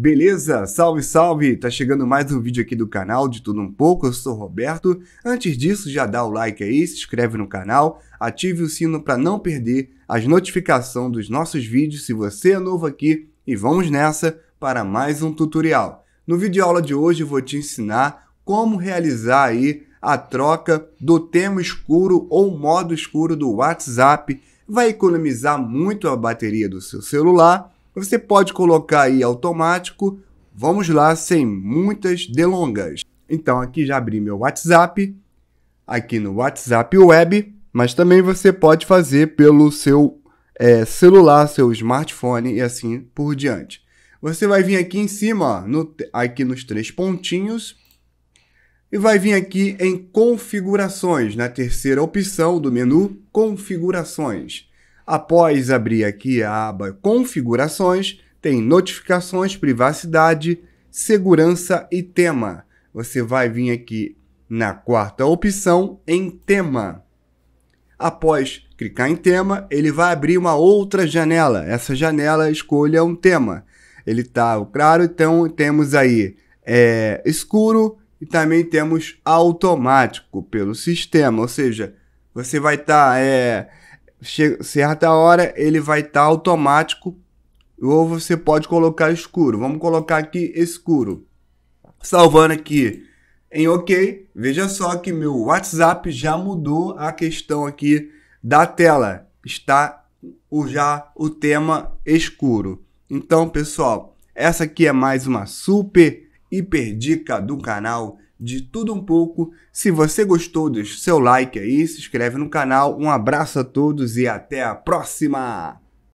Beleza? Salve, salve! Tá chegando mais um vídeo aqui do canal de tudo um pouco, eu sou Roberto. Antes disso, já dá o like aí, se inscreve no canal, ative o sino para não perder as notificações dos nossos vídeos se você é novo aqui e vamos nessa para mais um tutorial. No vídeo aula de hoje eu vou te ensinar como realizar aí a troca do tema escuro ou modo escuro do WhatsApp. Vai economizar muito a bateria do seu celular você pode colocar aí automático. Vamos lá, sem muitas delongas. Então aqui já abri meu WhatsApp, aqui no WhatsApp Web, mas também você pode fazer pelo seu é, celular, seu smartphone e assim por diante. Você vai vir aqui em cima, ó, no, aqui nos três pontinhos, e vai vir aqui em configurações, na terceira opção do menu configurações. Após abrir aqui a aba Configurações, tem Notificações, Privacidade, Segurança e Tema. Você vai vir aqui na quarta opção em Tema. Após clicar em tema, ele vai abrir uma outra janela. Essa janela escolha um tema. Ele tá claro, então temos aí é, escuro e também temos automático pelo sistema, ou seja, você vai estar tá, é, chega, certa hora ele vai estar tá automático ou você pode colocar escuro. Vamos colocar aqui escuro. Salvando aqui em OK. Veja só que meu WhatsApp já mudou a questão aqui da tela. Está o já o tema escuro. Então, pessoal, essa aqui é mais uma super hiper dica do canal de tudo um pouco. Se você gostou, deixa o seu like aí, se inscreve no canal. Um abraço a todos e até a próxima!